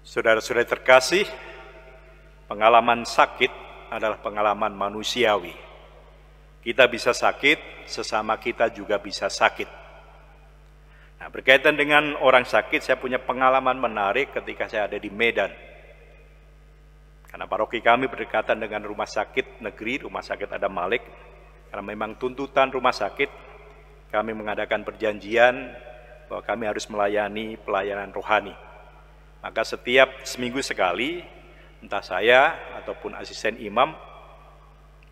Saudara-saudara terkasih, pengalaman sakit adalah pengalaman manusiawi. Kita bisa sakit, sesama kita juga bisa sakit. Nah, berkaitan dengan orang sakit, saya punya pengalaman menarik ketika saya ada di Medan. Karena paroki kami berdekatan dengan rumah sakit negeri, rumah sakit Adam Malik. Karena memang tuntutan rumah sakit, kami mengadakan perjanjian bahwa kami harus melayani pelayanan rohani maka setiap seminggu sekali, entah saya ataupun asisten imam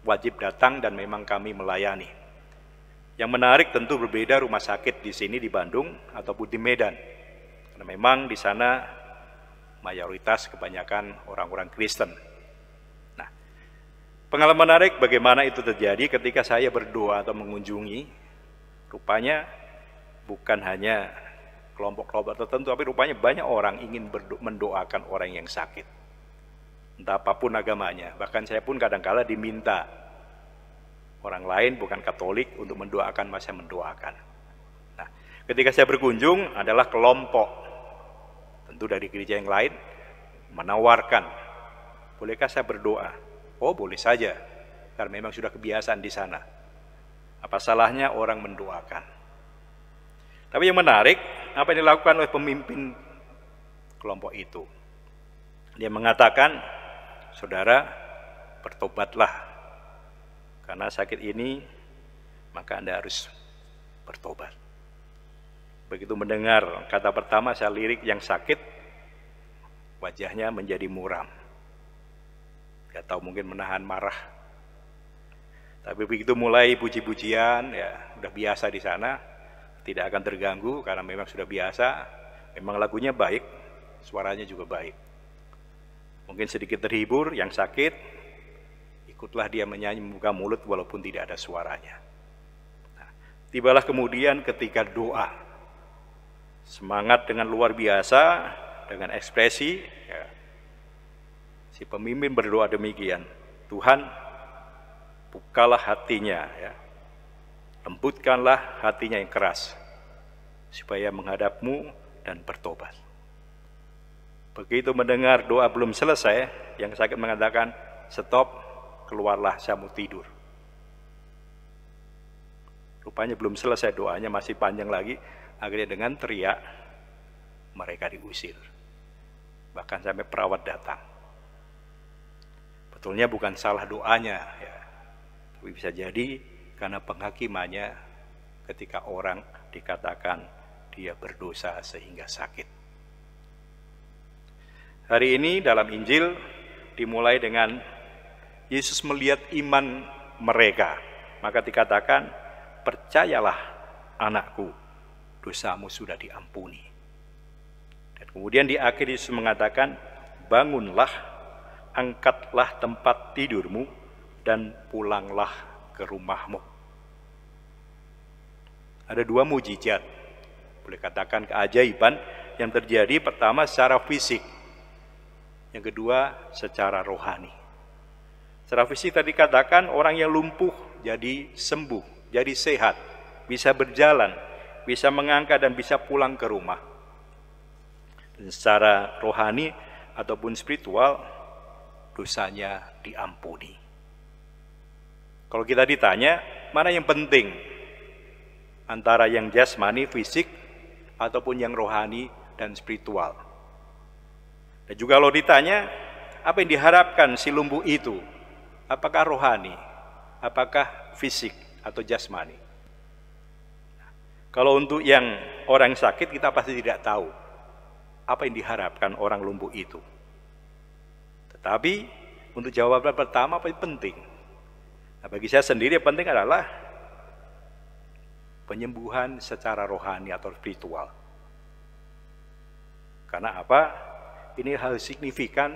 wajib datang dan memang kami melayani. Yang menarik tentu berbeda rumah sakit di sini di Bandung ataupun di Medan. Karena memang di sana mayoritas kebanyakan orang-orang Kristen. Nah, pengalaman menarik bagaimana itu terjadi ketika saya berdoa atau mengunjungi, rupanya bukan hanya kelompok-kelompok tertentu, tapi rupanya banyak orang ingin mendoakan orang yang sakit. Entah apapun agamanya, bahkan saya pun kadangkala diminta orang lain bukan Katolik untuk mendoakan masa mendoakan. Nah, ketika saya berkunjung adalah kelompok tentu dari gereja yang lain menawarkan, bolehkah saya berdoa? Oh, boleh saja, karena memang sudah kebiasaan di sana. Apa salahnya orang mendoakan? Tapi yang menarik, apa yang dilakukan oleh pemimpin kelompok itu? Dia mengatakan, saudara, bertobatlah. Karena sakit ini, maka Anda harus bertobat. Begitu mendengar kata pertama saya lirik yang sakit, wajahnya menjadi muram. Gak tahu mungkin menahan marah. Tapi begitu mulai puji-pujian, ya udah biasa di sana, tidak akan terganggu karena memang sudah biasa, memang lagunya baik, suaranya juga baik. Mungkin sedikit terhibur, yang sakit, ikutlah dia menyanyi membuka mulut walaupun tidak ada suaranya. Nah, tibalah kemudian ketika doa, semangat dengan luar biasa, dengan ekspresi, ya. si pemimpin berdoa demikian, Tuhan bukalah hatinya, ya, lembutkanlah hatinya yang keras, supaya menghadapmu dan bertobat. Begitu mendengar doa belum selesai, yang sakit mengatakan, stop, keluarlah, saya mau tidur. Rupanya belum selesai doanya, masih panjang lagi. Akhirnya dengan teriak, mereka diusir. Bahkan sampai perawat datang. Betulnya bukan salah doanya, ya. tapi bisa jadi karena penghakimannya ketika orang dikatakan dia berdosa sehingga sakit. Hari ini dalam Injil dimulai dengan Yesus melihat iman mereka. Maka dikatakan, percayalah anakku, dosamu sudah diampuni. Dan kemudian di akhir Yesus mengatakan, bangunlah, angkatlah tempat tidurmu, dan pulanglah ke rumahmu. Ada dua mujizat, boleh katakan keajaiban yang terjadi pertama secara fisik, yang kedua secara rohani. Secara fisik tadi katakan orang yang lumpuh jadi sembuh, jadi sehat, bisa berjalan, bisa mengangkat dan bisa pulang ke rumah. Dan secara rohani ataupun spiritual dosanya diampuni. Kalau kita ditanya, mana yang penting? Antara yang jasmani, fisik, ataupun yang rohani dan spiritual. Dan juga kalau ditanya, apa yang diharapkan si lumbu itu? Apakah rohani? Apakah fisik atau jasmani? Kalau untuk yang orang sakit, kita pasti tidak tahu apa yang diharapkan orang lumbu itu. Tetapi untuk jawaban pertama apa yang penting? Nah, bagi saya sendiri yang penting adalah penyembuhan secara rohani atau spiritual. Karena apa? Ini hal signifikan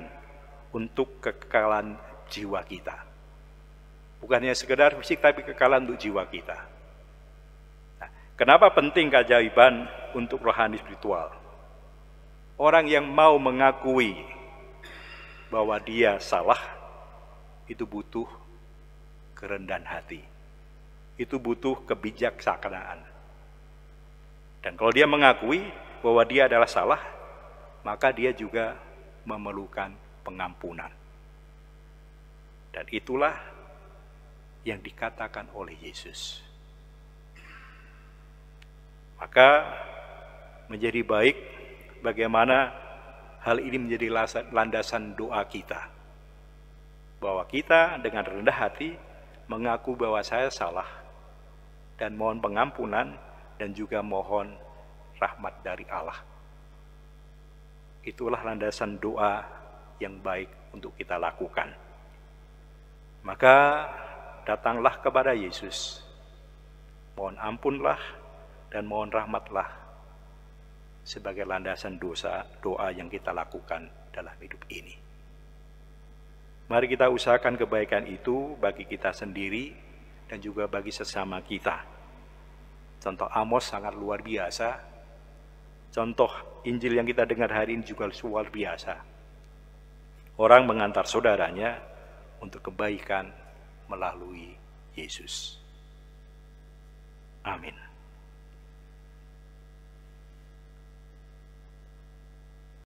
untuk kekekalan jiwa kita. Bukan hanya sekedar fisik, tapi kekekalan untuk jiwa kita. Nah, kenapa penting keajaiban untuk rohani spiritual? Orang yang mau mengakui bahwa dia salah, itu butuh kerendahan hati. Itu butuh kebijaksanaan. Dan kalau dia mengakui bahwa dia adalah salah, maka dia juga memerlukan pengampunan. Dan itulah yang dikatakan oleh Yesus. Maka menjadi baik bagaimana hal ini menjadi landasan doa kita. Bahwa kita dengan rendah hati mengaku bahwa saya salah dan mohon pengampunan dan juga mohon rahmat dari Allah. Itulah landasan doa yang baik untuk kita lakukan. Maka datanglah kepada Yesus. Mohon ampunlah dan mohon rahmatlah sebagai landasan dosa doa yang kita lakukan dalam hidup ini. Mari kita usahakan kebaikan itu bagi kita sendiri dan juga bagi sesama kita. Contoh Amos sangat luar biasa. Contoh Injil yang kita dengar hari ini juga luar biasa. Orang mengantar saudaranya untuk kebaikan melalui Yesus. Amin.